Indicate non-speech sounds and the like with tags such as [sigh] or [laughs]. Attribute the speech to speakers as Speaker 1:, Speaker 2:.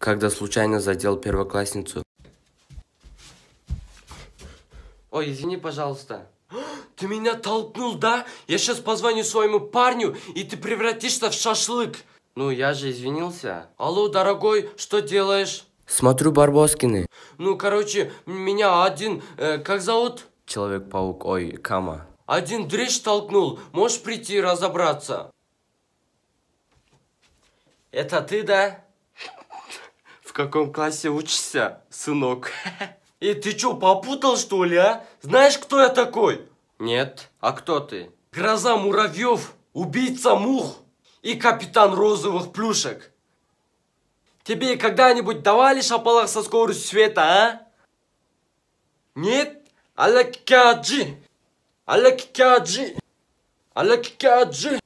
Speaker 1: когда случайно задел первоклассницу.
Speaker 2: Ой, извини, пожалуйста. [gasps] Ты меня толкнул, да? Я сейчас позвоню своему парню, и ты превратишься в шашлык. Ну, я же извинился. Алло, дорогой, что делаешь?
Speaker 1: Смотрю Барбоскины.
Speaker 2: Ну, короче, меня один... Э, как зовут?
Speaker 1: Человек-паук, ой, Кама.
Speaker 2: Один дрыщ толкнул. Можешь прийти разобраться? Это ты, да? каком классе учишься, сынок? [laughs] И ты чё, попутал что ли, а? Знаешь, кто я такой? Нет. А кто ты? Гроза муравьев, убийца мух и капитан розовых плюшек. Тебе когда-нибудь давали шапалах со скоростью света, а? Нет? Алакикаджи! Алакикаджи! Алакикаджи!